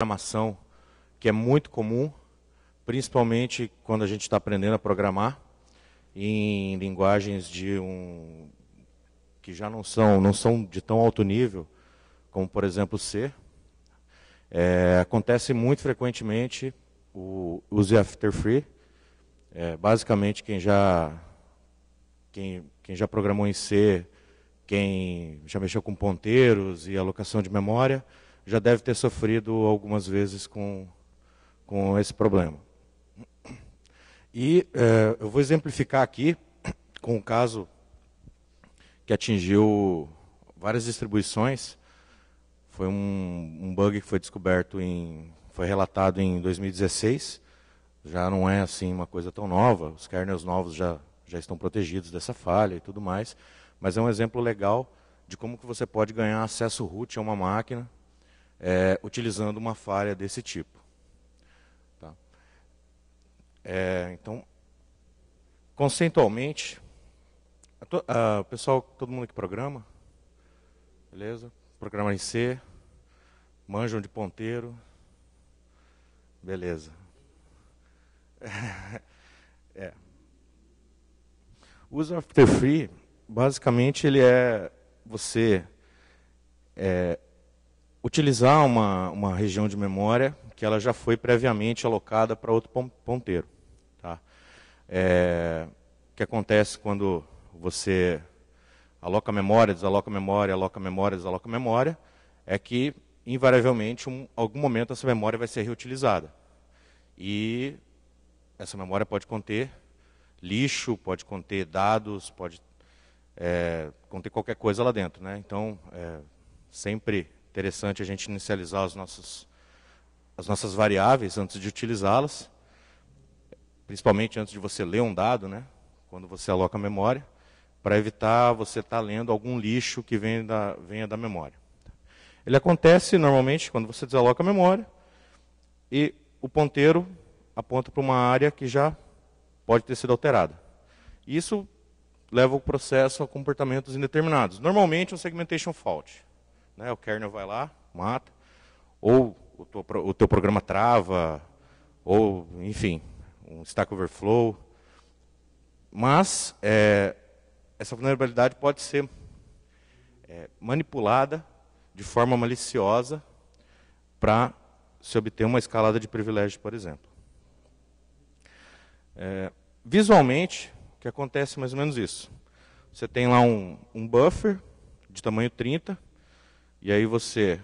programação que é muito comum, principalmente quando a gente está aprendendo a programar em linguagens de um que já não são não são de tão alto nível, como por exemplo C. É, acontece muito frequentemente o use after free. É, basicamente quem já quem, quem já programou em C, quem já mexeu com ponteiros e alocação de memória já deve ter sofrido algumas vezes com, com esse problema. E é, eu vou exemplificar aqui com um caso que atingiu várias distribuições. Foi um, um bug que foi descoberto em, foi relatado em 2016. Já não é assim uma coisa tão nova. Os kernels novos já já estão protegidos dessa falha e tudo mais. Mas é um exemplo legal de como que você pode ganhar acesso root a uma máquina é, utilizando uma falha desse tipo. Tá? É, então, conceitualmente, o pessoal, todo mundo que programa, beleza? Programa em C, manjam de ponteiro, beleza. é. O after free, basicamente, ele é você é, utilizar uma, uma região de memória que ela já foi previamente alocada para outro ponteiro. Tá? É, o que acontece quando você aloca memória, desaloca memória, aloca memória, desaloca memória, é que, invariavelmente, em um, algum momento essa memória vai ser reutilizada. E essa memória pode conter lixo, pode conter dados, pode é, conter qualquer coisa lá dentro. Né? Então, é, sempre Interessante a gente inicializar os nossos, as nossas variáveis antes de utilizá-las, principalmente antes de você ler um dado, né? quando você aloca a memória, para evitar você estar tá lendo algum lixo que venha da, venha da memória. Ele acontece normalmente quando você desaloca a memória e o ponteiro aponta para uma área que já pode ter sido alterada. Isso leva o processo a comportamentos indeterminados. Normalmente um segmentation fault né, o kernel vai lá, mata, ou o teu, o teu programa trava, ou, enfim, um Stack Overflow. Mas é, essa vulnerabilidade pode ser é, manipulada de forma maliciosa para se obter uma escalada de privilégio, por exemplo. É, visualmente, o que acontece é mais ou menos isso. Você tem lá um, um buffer de tamanho 30, e aí você.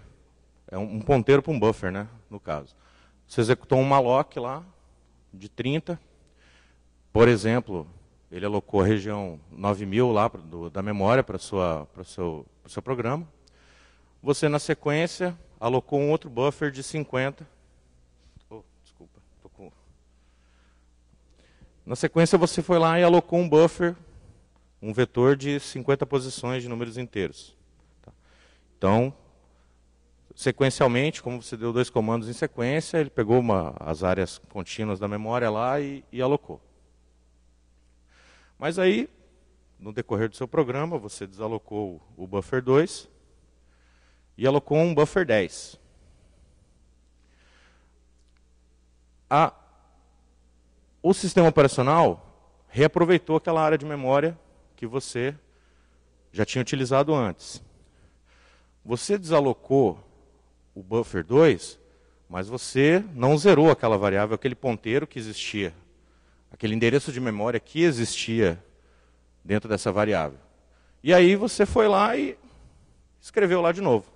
É um ponteiro para um buffer, né? No caso. Você executou um malloc lá, de 30. Por exemplo, ele alocou a região 9000 lá do, da memória para o seu, seu programa. Você, na sequência, alocou um outro buffer de 50. Oh, desculpa, tô com... Na sequência, você foi lá e alocou um buffer, um vetor de 50 posições de números inteiros. Então, sequencialmente, como você deu dois comandos em sequência, ele pegou uma, as áreas contínuas da memória lá e, e alocou. Mas aí, no decorrer do seu programa, você desalocou o buffer 2 e alocou um buffer 10. A, o sistema operacional reaproveitou aquela área de memória que você já tinha utilizado antes. Você desalocou o buffer 2, mas você não zerou aquela variável, aquele ponteiro que existia. Aquele endereço de memória que existia dentro dessa variável. E aí você foi lá e escreveu lá de novo.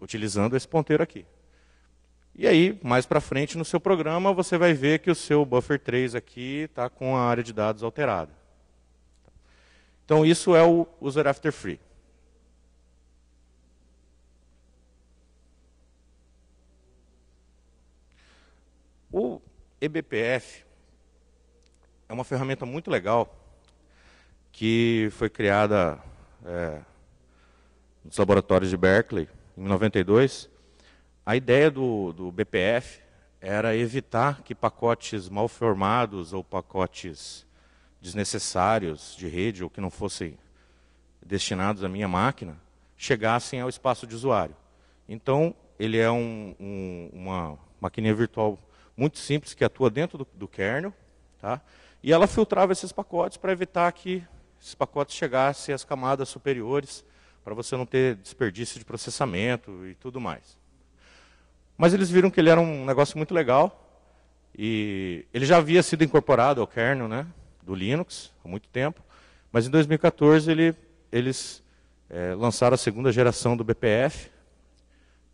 Utilizando esse ponteiro aqui. E aí, mais para frente no seu programa, você vai ver que o seu buffer 3 aqui está com a área de dados alterada. Então, isso é o user after free. O eBPF é uma ferramenta muito legal que foi criada é, nos laboratórios de Berkeley em 92. A ideia do, do BPF era evitar que pacotes mal formados ou pacotes desnecessários de rede ou que não fossem destinados à minha máquina chegassem ao espaço de usuário. Então, ele é um, um, uma maquininha virtual muito simples que atua dentro do, do kernel, tá? e ela filtrava esses pacotes para evitar que esses pacotes chegassem às camadas superiores, para você não ter desperdício de processamento e tudo mais. Mas eles viram que ele era um negócio muito legal, e ele já havia sido incorporado ao kernel, né? do Linux há muito tempo, mas em 2014 ele, eles é, lançaram a segunda geração do BPF,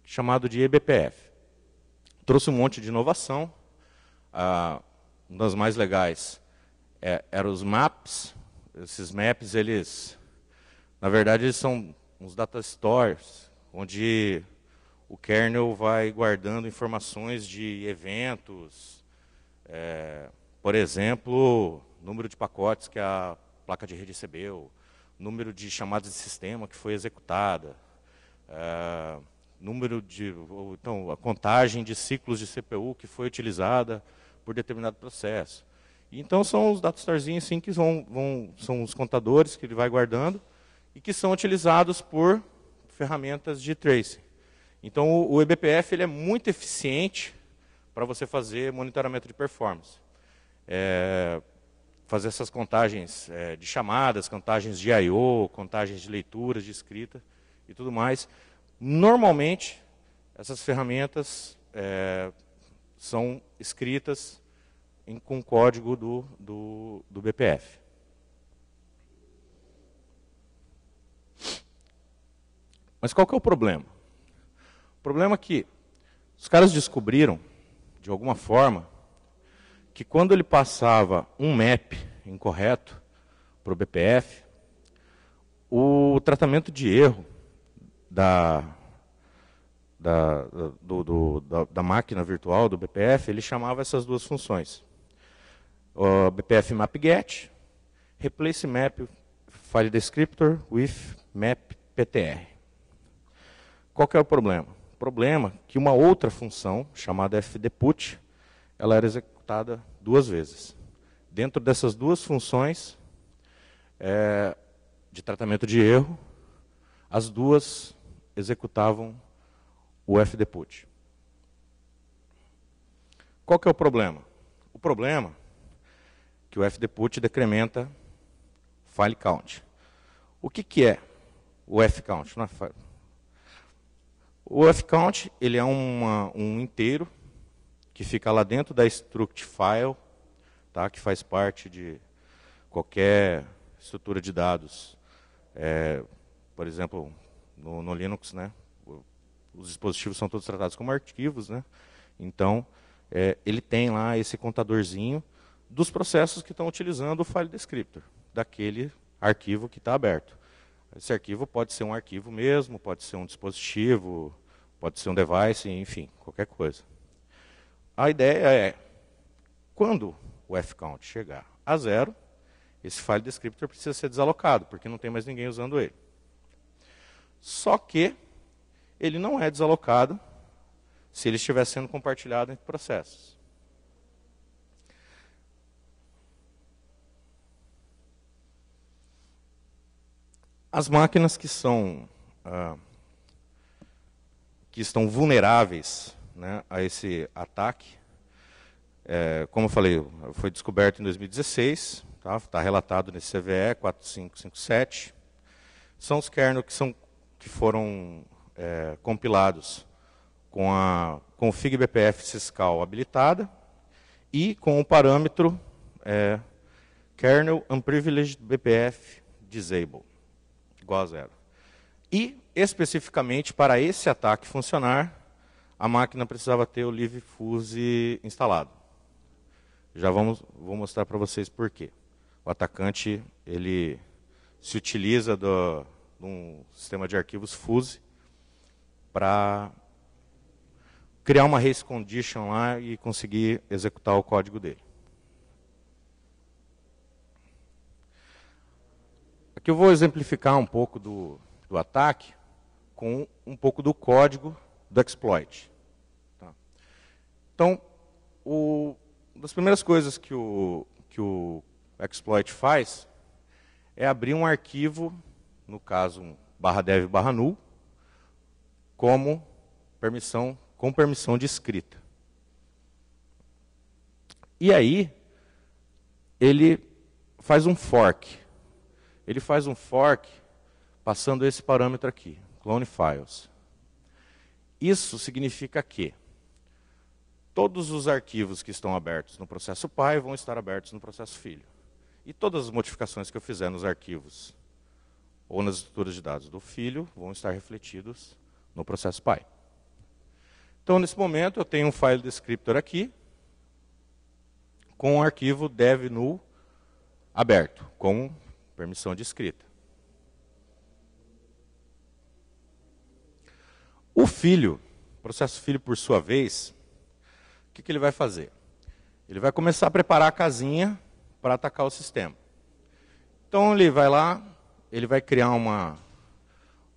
chamado de eBPF. Trouxe um monte de inovação, ah, uma das mais legais é, eram os maps, esses maps eles, na verdade eles são uns data stores, onde o kernel vai guardando informações de eventos, é, por exemplo, número de pacotes que a placa de rede recebeu, número de chamadas de sistema que foi executada, é, número de, ou, então, a contagem de ciclos de CPU que foi utilizada por determinado processo. Então, são os datastarzinhos, assim que vão, vão, são os contadores que ele vai guardando e que são utilizados por ferramentas de tracing. Então, o, o eBPF ele é muito eficiente para você fazer monitoramento de performance. É, fazer essas contagens é, de chamadas, contagens de I.O., contagens de leituras, de escrita e tudo mais. Normalmente, essas ferramentas é, são escritas em, com código do, do, do BPF. Mas qual que é o problema? O problema é que os caras descobriram, de alguma forma, que quando ele passava um map incorreto para o BPF, o tratamento de erro da, da, do, do, da, da, máquina virtual do BPF, ele chamava essas duas funções. O BPF map get, replace map file descriptor with map PTR. Qual é o problema? O problema é que uma outra função, chamada fdput, ela era executada duas vezes. Dentro dessas duas funções é, de tratamento de erro, as duas executavam o FDPUT. Qual que é o problema? O problema é que o FDPUT decrementa file count. O que, que é o fcount? É o fcount ele é uma, um inteiro que fica lá dentro da struct file, tá? que faz parte de qualquer estrutura de dados. É, por exemplo, no, no Linux, né? os dispositivos são todos tratados como arquivos, né? Então, é, ele tem lá esse contadorzinho dos processos que estão utilizando o file descriptor, daquele arquivo que está aberto. Esse arquivo pode ser um arquivo mesmo, pode ser um dispositivo, pode ser um device, enfim, qualquer coisa. A ideia é, quando o fcount chegar a zero, esse file descriptor precisa ser desalocado, porque não tem mais ninguém usando ele. Só que ele não é desalocado se ele estiver sendo compartilhado entre processos. As máquinas que são ah, que estão vulneráveis né, a esse ataque. É, como eu falei, foi descoberto em 2016, está tá relatado nesse CVE 4557. São os kernels que, são, que foram é, compilados com a config BPF syscall habilitada e com o parâmetro é, kernel unprivileged BPF disable, igual a zero. E, especificamente, para esse ataque funcionar, a máquina precisava ter o LiveFuse instalado. Já vamos, vou mostrar para vocês por quê. O atacante ele se utiliza do, de um sistema de arquivos Fuse para criar uma race condition lá e conseguir executar o código dele. Aqui eu vou exemplificar um pouco do, do ataque com um pouco do código do exploit. Tá? Então, o, uma das primeiras coisas que o, que o exploit faz é abrir um arquivo, no caso um barra dev barra null, como permissão, com permissão de escrita. E aí, ele faz um fork. Ele faz um fork passando esse parâmetro aqui, clone files. Isso significa que todos os arquivos que estão abertos no processo pai vão estar abertos no processo filho. E todas as modificações que eu fizer nos arquivos ou nas estruturas de dados do filho vão estar refletidos no processo pai. Então, nesse momento, eu tenho um file descriptor aqui com o arquivo dev null aberto, com permissão de escrita. O filho, processo filho por sua vez, o que, que ele vai fazer? Ele vai começar a preparar a casinha para atacar o sistema. Então ele vai lá, ele vai criar uma,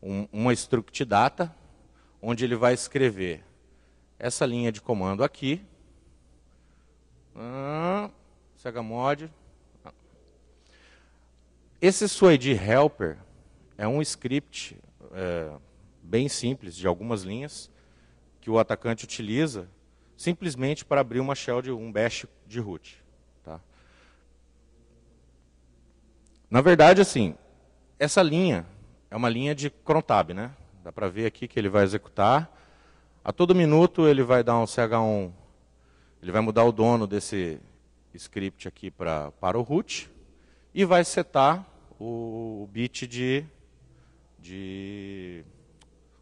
um, uma struct data, onde ele vai escrever essa linha de comando aqui, ah, Segamod. Esse suid helper é um script, é, bem simples, de algumas linhas, que o atacante utiliza simplesmente para abrir uma shell de um bash de root. Tá? Na verdade, assim, essa linha é uma linha de crontab, né? Dá para ver aqui que ele vai executar. A todo minuto ele vai dar um CH1, ele vai mudar o dono desse script aqui pra, para o root e vai setar o bit de, de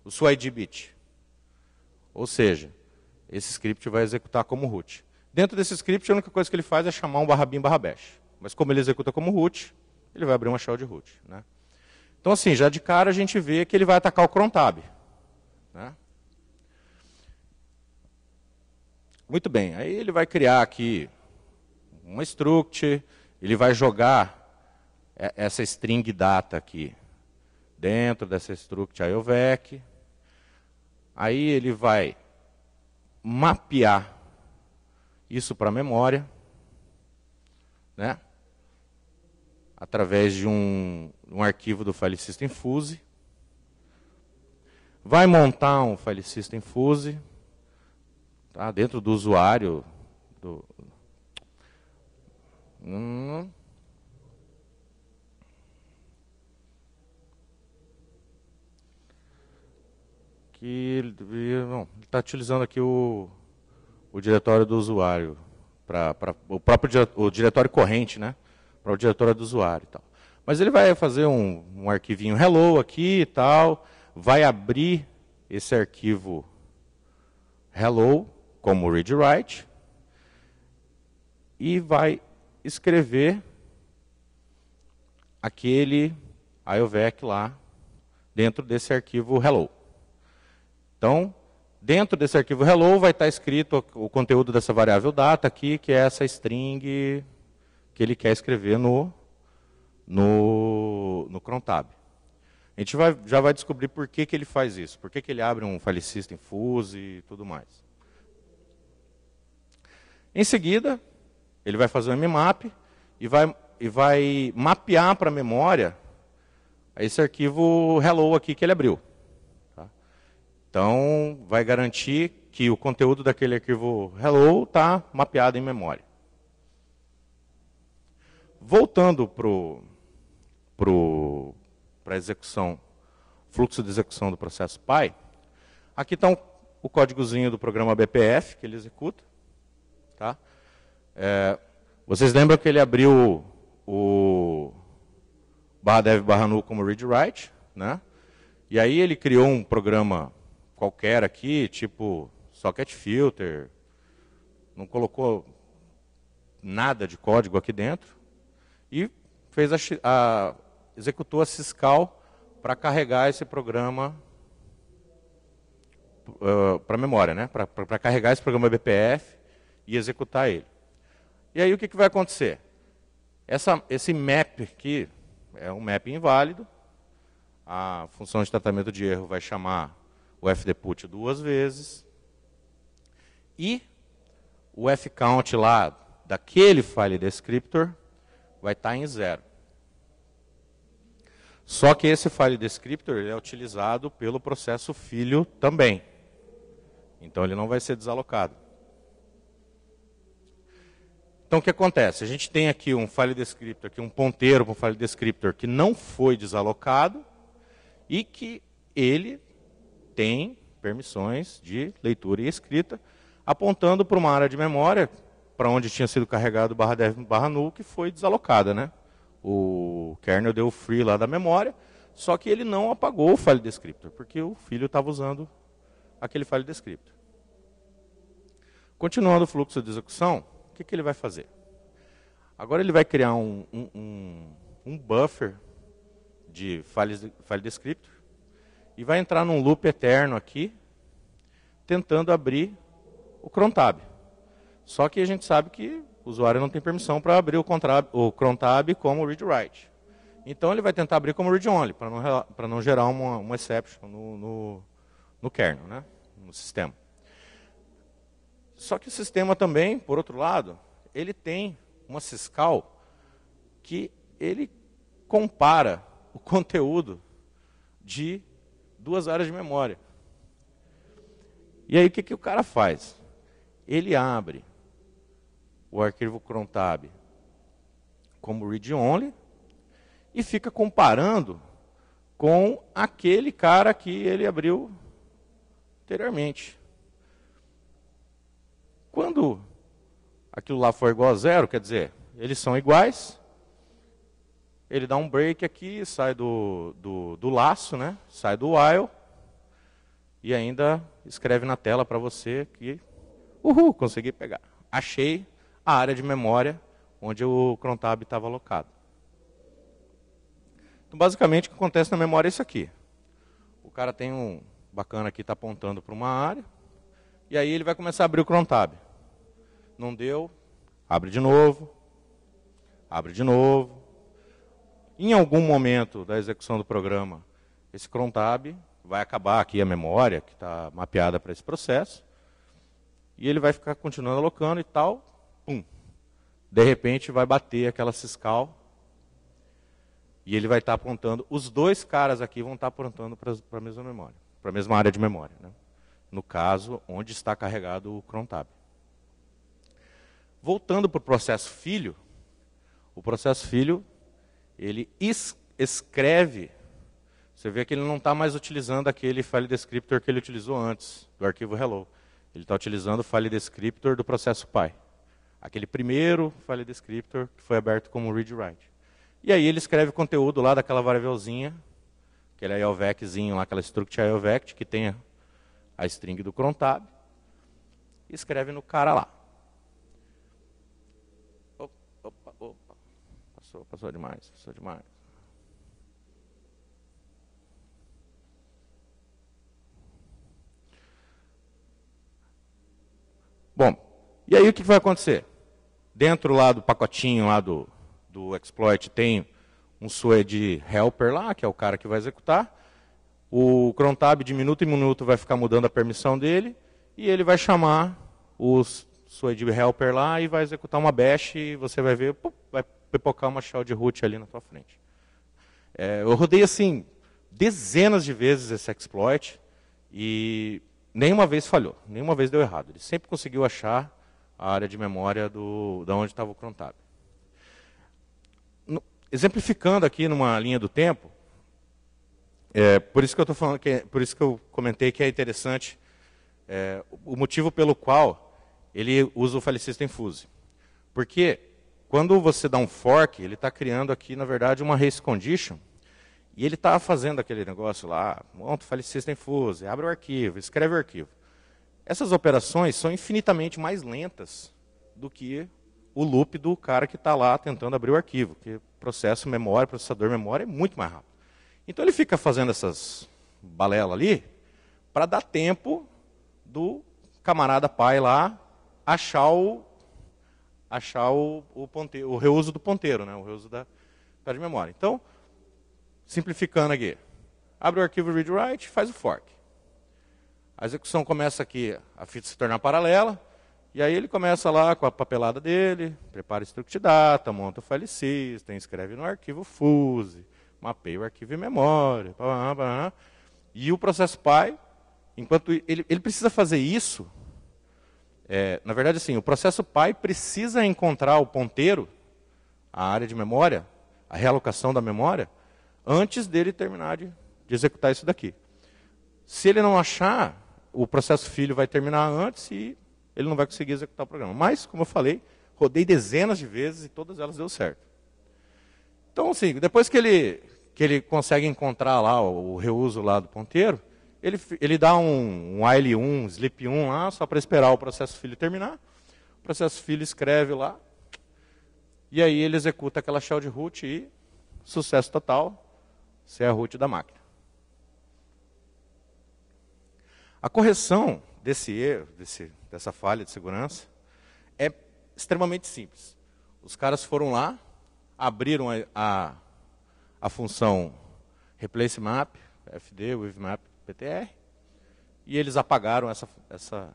o SUID bit. Ou seja, esse script vai executar como root. Dentro desse script, a única coisa que ele faz é chamar um barra bin barra bash. Mas como ele executa como root, ele vai abrir uma shell de root. Né? Então, assim, já de cara a gente vê que ele vai atacar o crontab, Né? Muito bem, aí ele vai criar aqui uma struct, ele vai jogar essa string data aqui dentro dessa struct IOVEC, Aí ele vai mapear isso para a memória, né? através de um, um arquivo do File System Fuse. Vai montar um File System Fuse tá? dentro do usuário. Do... Hum, que ele está utilizando aqui o, o diretório do usuário, pra, pra o próprio o diretório corrente, né? Para o diretório do usuário e tal. Mas ele vai fazer um, um arquivinho hello aqui e tal, vai abrir esse arquivo hello como read write e vai escrever aquele IOVEC lá dentro desse arquivo hello. Então, dentro desse arquivo hello vai estar escrito o conteúdo dessa variável data aqui, que é essa string que ele quer escrever no, no, no crontab. A gente vai, já vai descobrir por que, que ele faz isso, por que, que ele abre um file system fuse e tudo mais. Em seguida, ele vai fazer um mmap e vai, e vai mapear para a memória esse arquivo hello aqui que ele abriu. Então, vai garantir que o conteúdo daquele arquivo hello está mapeado em memória. Voltando para pro, pro, a execução, fluxo de execução do processo PI, aqui está um, o códigozinho do programa BPF que ele executa. Tá? É, vocês lembram que ele abriu o barra dev barra nu como read write, né? E aí ele criou um programa qualquer aqui, tipo socket filter, não colocou nada de código aqui dentro e fez a, a executou a syscall para carregar esse programa uh, para memória, né? para carregar esse programa BPF e executar ele. E aí o que, que vai acontecer? Essa, esse map aqui é um map inválido, a função de tratamento de erro vai chamar o fdput duas vezes e o fcount lá daquele file descriptor vai estar tá em zero. Só que esse file descriptor é utilizado pelo processo filho também. Então ele não vai ser desalocado. Então o que acontece? A gente tem aqui um file descriptor, aqui um ponteiro para um file descriptor que não foi desalocado e que ele tem permissões de leitura e escrita, apontando para uma área de memória, para onde tinha sido carregado barra dev barra null, que foi desalocada. Né? O kernel deu free lá da memória, só que ele não apagou o file descriptor, porque o filho estava usando aquele file descriptor. Continuando o fluxo de execução, o que, que ele vai fazer? Agora ele vai criar um, um, um, um buffer de file, file descriptor, e vai entrar num loop eterno aqui, tentando abrir o crontab. Só que a gente sabe que o usuário não tem permissão para abrir o, o crontab como read-write. Então ele vai tentar abrir como read-only, para não, não gerar uma, uma exception no, no, no kernel, né? no sistema. Só que o sistema também, por outro lado, ele tem uma siscal que ele compara o conteúdo de duas áreas de memória. E aí o que, que o cara faz? Ele abre o arquivo crontab como read-only e fica comparando com aquele cara que ele abriu anteriormente. Quando aquilo lá for igual a zero, quer dizer, eles são iguais, ele dá um break aqui, sai do, do, do laço, né? sai do while, e ainda escreve na tela para você que, uhul, consegui pegar. Achei a área de memória onde o crontab estava alocado. Então, basicamente, o que acontece na memória é isso aqui. O cara tem um bacana aqui, está apontando para uma área, e aí ele vai começar a abrir o crontab. Não deu, abre de novo, abre de novo, em algum momento da execução do programa, esse CRONTAB vai acabar aqui a memória que está mapeada para esse processo, e ele vai ficar continuando alocando e tal, pum. De repente vai bater aquela ciscal, e ele vai estar tá apontando, os dois caras aqui vão estar tá apontando para a mesma memória, para a mesma área de memória. Né? No caso, onde está carregado o CRONTAB. Voltando para o processo filho, o processo filho ele escreve. Você vê que ele não está mais utilizando aquele file descriptor que ele utilizou antes, do arquivo hello. Ele está utilizando o file descriptor do processo pai. Aquele primeiro file descriptor que foi aberto como read-write. E aí ele escreve conteúdo lá daquela variávelzinha, aquele IOVECzinho lá, aquela struct IOVECT que tem a string do crontab, e escreve no cara lá. passou, passou demais, passou demais. Bom, e aí o que vai acontecer? Dentro lá do pacotinho lá do, do exploit tem um SUE de helper lá, que é o cara que vai executar. O crontab de minuto em minuto vai ficar mudando a permissão dele e ele vai chamar os sua de helper lá e vai executar uma bash e você vai ver, pum, vai pipocar uma shell de root ali na tua frente. É, eu rodei assim dezenas de vezes esse exploit e nenhuma vez falhou, nenhuma vez deu errado. Ele sempre conseguiu achar a área de memória do, da onde estava o crontab. exemplificando aqui numa linha do tempo, é, por isso que eu estou falando, que, é, por isso que eu comentei que é interessante é, o motivo pelo qual ele usa o system fuse, Porque quando você dá um fork, ele está criando aqui, na verdade, uma race condition, e ele está fazendo aquele negócio lá, monta o system fuse, abre o arquivo, escreve o arquivo. Essas operações são infinitamente mais lentas do que o loop do cara que está lá tentando abrir o arquivo, que processo memória, processador memória é muito mais rápido. Então ele fica fazendo essas balelas ali para dar tempo do camarada pai lá achar o, achar o, o, ponteiro, o reuso do ponteiro, né? o reuso da pé de memória. Então, simplificando aqui, abre o arquivo read-write faz o fork. A execução começa aqui, a fita se tornar paralela, e aí ele começa lá com a papelada dele, prepara struct data, monta o file system, escreve no arquivo fuse, mapeia o arquivo em memória, blá, blá, blá. e o processo pai, enquanto ele, ele precisa fazer isso é, na verdade, assim, o processo pai precisa encontrar o ponteiro, a área de memória, a realocação da memória, antes dele terminar de, de executar isso daqui. Se ele não achar, o processo filho vai terminar antes e ele não vai conseguir executar o programa. Mas, como eu falei, rodei dezenas de vezes e todas elas deu certo. Então, assim, depois que ele, que ele consegue encontrar lá o, o reuso lá do ponteiro, ele, ele dá um, um AL1, um SLIP1 lá, só para esperar o processo filho terminar. O processo filho escreve lá, e aí ele executa aquela shell de root e sucesso total, se é a root da máquina. A correção desse erro, desse, dessa falha de segurança, é extremamente simples. Os caras foram lá, abriram a, a, a função replace map, FD, with map, PTR, e eles apagaram essa, essa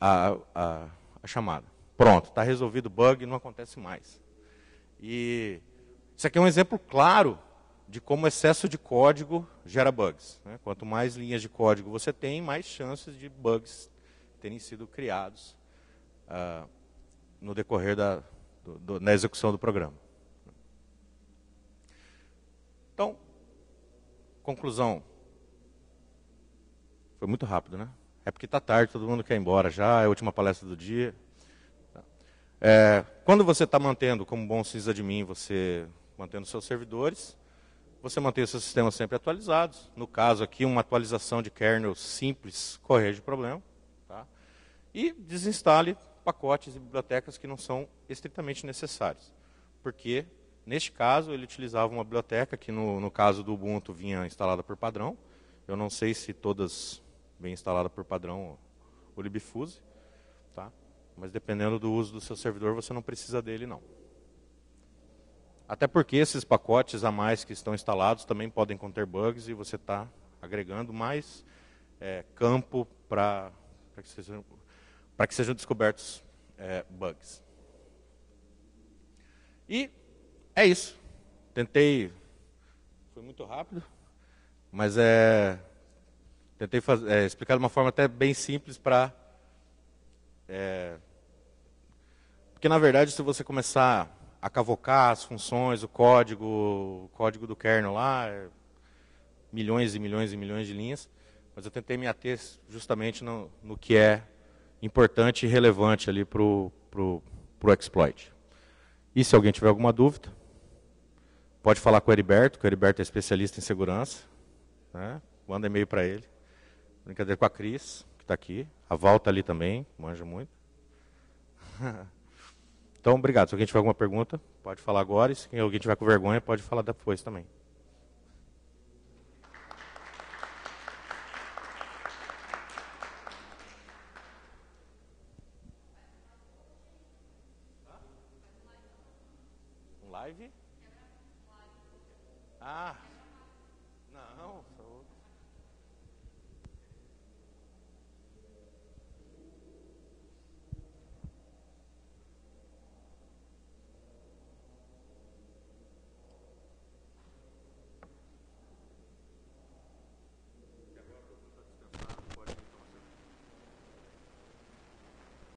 a, a, a chamada. Pronto, está resolvido o bug, não acontece mais. E isso aqui é um exemplo claro de como excesso de código gera bugs. Né? Quanto mais linhas de código você tem, mais chances de bugs terem sido criados uh, no decorrer da, do, do, da execução do programa. Conclusão. Foi muito rápido, né? É porque está tarde, todo mundo quer ir embora já, é a última palestra do dia. Tá. É, quando você está mantendo, como bom cinza de mim, você mantendo seus servidores, você mantém seus sistemas sempre atualizados. No caso aqui, uma atualização de kernel simples corrige o problema. Tá? E desinstale pacotes e bibliotecas que não são estritamente necessários. Porque Neste caso, ele utilizava uma biblioteca que, no, no caso do Ubuntu, vinha instalada por padrão. Eu não sei se todas vêm instaladas por padrão o Libfuse, tá? mas dependendo do uso do seu servidor, você não precisa dele, não. Até porque esses pacotes a mais que estão instalados também podem conter bugs e você está agregando mais é, campo para que, sejam, que sejam descobertos é, bugs. E é isso. Tentei. Foi muito rápido, mas é. Tentei é, explicar de uma forma até bem simples para. É, porque na verdade, se você começar a cavocar as funções, o código, o código do kernel lá, é milhões e milhões e milhões de linhas, mas eu tentei me ater justamente no, no que é importante e relevante ali para o exploit. E se alguém tiver alguma dúvida, Pode falar com o Heriberto, que o Heriberto é especialista em segurança. Né? Manda e-mail para ele. Brincadeira com a Cris, que está aqui. A Val está ali também, manja muito. então, obrigado. Se alguém tiver alguma pergunta, pode falar agora. E se alguém tiver com vergonha, pode falar depois também.